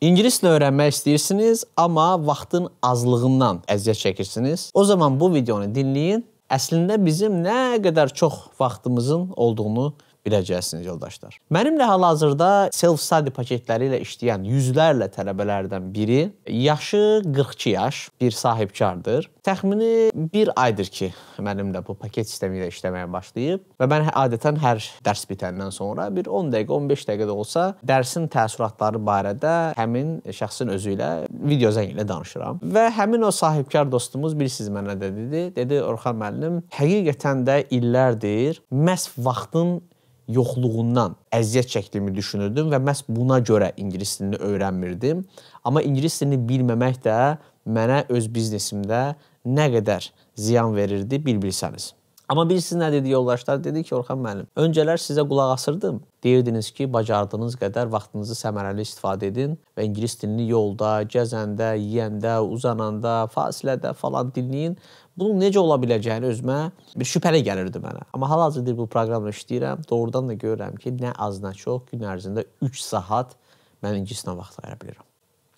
İngilis dilini öyrənmək istəyirsiniz, amma vaxtın azlığından əziyyət çəkirsiniz. O zaman bu videonu dinləyin. Əslində bizim nə qədər çox vaxtımızın olduğunu görürsünüz biləcəksiniz yoldaşlar. Mənimlə hal-hazırda self-study paketləri ilə işləyən yüzlərlə tələbələrdən biri, yaşı 42 yaş, bir sahibkardır. Təxmini 1 aydır ki, mənimlə bu paket sistemi ilə işləməyə başlayıb və mən adətən hər dərs bitəndən sonra bir 10 dəqiqə, 15 dəqiqə də olsa dərsin təəssüratları barədə həmin şəxsin özü ilə video zəng ilə danışıram. Və həmin o sahibkar dostumuz bilirsiniz mənə də dedi, dedi Orxan müəllim, həqiqətən də illərdir məhz vaxtın yoxluğundan əziyyət çəkdiyimi düşünürdüm və məhz buna görə ingilis dilini öyrənmirdim. Amma ingilis dilini bilməmək də mənə öz biznesimdə nə qədər ziyan verirdi, bir bilsəniz. Amma bilirsiniz nə dedi yoldaşlar? Dedi ki, Orxan müəllim, öncələr sizə qulaq asırdım. Deyirdiniz ki, bacardığınız qədər vaxtınızı səmərəli istifadə edin və ingilis dilini yolda, gəzəndə, yeyəndə, uzananda, fasilədə falan dinləyin. Bunun necə ola biləcəyini özümə bir şübhəli gəlirdi mənə. Amma hal-hazırda bu proqramla işləyirəm. Doğrudan da görürəm ki, nə az, nə çox gün ərzində 3 saat mən ingilislə vaxt ayıra bilirəm.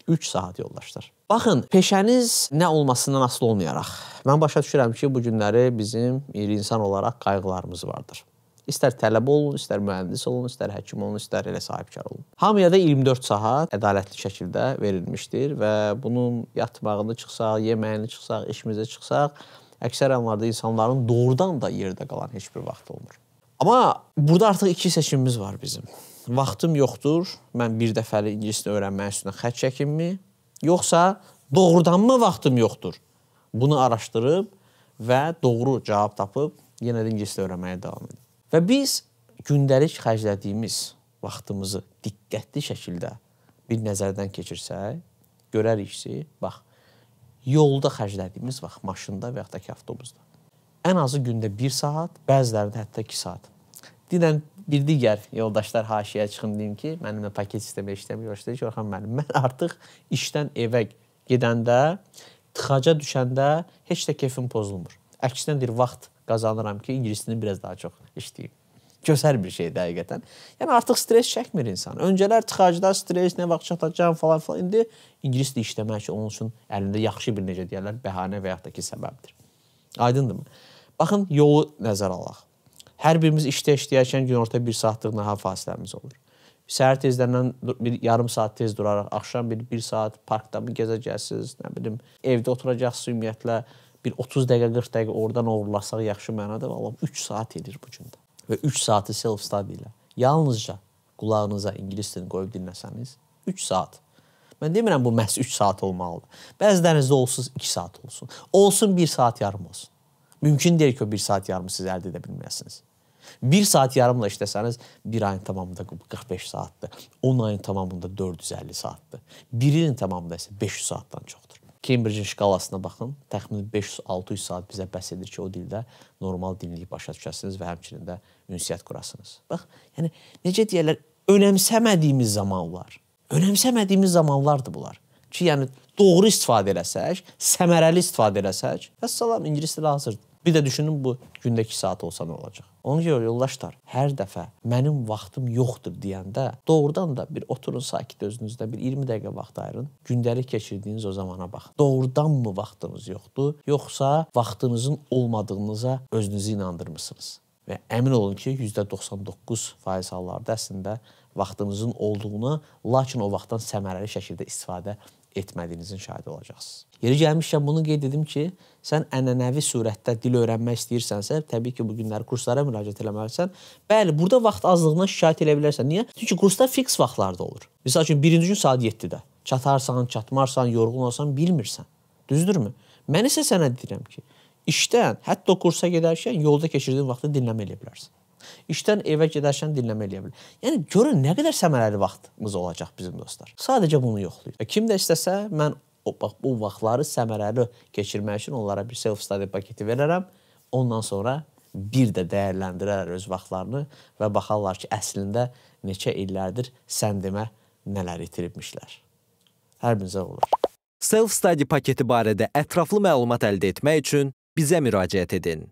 3 saat yoldaşlar. Baxın, peşəniz nə olmasından asılı olmayaraq, mən başa düşürəm ki, bu günləri bizim iri insan olaraq qayğılarımız vardır. İstər tələbə olun, istər mühəndis olun, istər həkim olun, istər elə sahibkar olun. Hamıya da 24 saat ədalətli şəkildə verilmişdir və bunun yatmağını çıxsaq, yeməyini çıxsaq, işimizə çıxsaq, əksər anlarda insanların doğrudan da yerdə qalan heç bir vaxt olmur. Amma burada artıq iki seçimimiz var bizim vaxtım yoxdur, mən bir dəfəli ingilis dilini öyrənmək üçün xətt çəkimmi? Yoxsa doğrudanmı vaxtım yoxdur? Bunu araşdırıb və doğru cavab tapıb yenə də ingilis dilini öyrənməyə davam edir. Və biz gündəlik xərclədiyimiz vaxtımızı diqqətli şəkildə bir nəzərdən keçirsək, görərik ki, bax, yolda xərclədiyimiz vaxt maşında və yaxud da ki, avtobusda. Ən azı gündə 1 saat, bəzilərində hətta 2 saat. Dinən bir digər yoldaşlar haşiyə çıxım deyim ki, mənimlə paket sistemi işləmir, yoxsa Orxan müəllim, mən artıq işdən evə gedəndə tıxaca düşəndə heç də kefim pozulmur. Əksinə bir vaxt qazanıram ki, ingilis dilini biraz daha çox işləyim gözəl bir şeydir həqiqətən. Yəni artıq stress çəkmir insan. Öncələr tıxacda stress, nə vaxt çatacağam falan filan. İndi ingilis dili işləmək onun üçün əlində yaxşı bir necə deyirlər, bəhanə və yaxud da ki səbəbdir. Aydındırmı? Baxın, yolu nəzərə alaq. Hər birimiz işdə işləyərkən günorta 1 saatlıq nahar fasiləmiz olur. Səhər tezdən bir yarım saat tez duraraq, axşam bir 1 saat parkda mı gəzəcəksiniz, nə bilim, evdə oturacaqsınız ümumiyyətlə bir 30 dəqiqə 40 dəqiqə oradan oğurlasaq yaxşı mənada vallam 3 saat edir bu gündə. Və 3 saatı self study ilə yalnızca qulağınıza ingilis dilini qoyub dinləsəniz 3 saat. Mən demirəm bu məhz 3 saat olmalıdır. Bəzilərinizdə olsun 2 saat olsun. Olsun 1 saat yarım olsun. Mümkün deyil ki, o 1 saat yarımı siz əldə edə bilməyəsiniz. Bir saat yarımla işləsəniz, bir ayın tamamında 45 saatdır. 10 ayın tamamında 450 saatdır. Bir ilin tamamında isə 500 saatdan çoxdur. Cambridge-in şkalasına baxın. Təxminən 500-600 saat bizə bəs edir ki, o dildə normal dinliyi başa düşəsiniz və həmçinin də ünsiyyət qurasınız. Bax, yəni necə deyirlər, önəmsəmədiyimiz zamanlar. Önəmsəmədiyimiz zamanlardır bunlar. Ki, yəni doğru istifadə eləsək, səmərəli istifadə eləsək, vəssalam ingilis dili hazırdır. Bir də düşünün bu gündə 2 saat olsa nə olacaq? Ona görə yoldaşlar, hər dəfə mənim vaxtım yoxdur deyəndə doğrudan da bir oturun sakit özünüzdə bir 20 dəqiqə vaxt ayırın. Gündəlik keçirdiyiniz o zamana baxın. Doğrudanmı vaxtınız yoxdur, yoxsa vaxtınızın olmadığınıza özünüzü inandırmısınız? Və əmin olun ki, 99% hallarda əslində vaxtınızın olduğunu, lakin o vaxtdan səmərəli şəkildə istifadə etmədiyinizin şahidi olacaqsınız. Yeri gəlmişkən bunu qeyd edim ki, sən ənənəvi surətdə dil öyrənmək istəyirsənsə, təbii ki, bu günləri kurslara müraciət eləməlisən. Bəli, burada vaxt azlığına şikayət elə bilərsən. Niyə? Çünki kursda fiks vaxtlarda olur. Məsəl üçün birinci gün saat 7-də. Çatarsan, çatmarsan, yorğun olsan bilmirsən. Düzdürmü? Mən isə sənə deyirəm ki, işdən, hətta kursa gedərkən yolda keçirdiyin vaxtı dinləmə elə bilərsən. İşdən evə gedərkən dinləmə eləyə bilir. Yəni görün nə qədər səmərəli vaxtımız olacaq bizim dostlar. Sadəcə bunu yoxlayın. E, kim də istəsə mən o bax bu vaxtları səmərəli keçirmək üçün onlara bir self study paketi verərəm. Ondan sonra bir də dəyərləndirərlər öz vaxtlarını və baxarlar ki, əslində neçə illərdir sən demə nələr itiribmişlər. Hər birinizə olur. Self study paketi barədə ətraflı məlumat əldə etmək üçün bizə müraciət edin.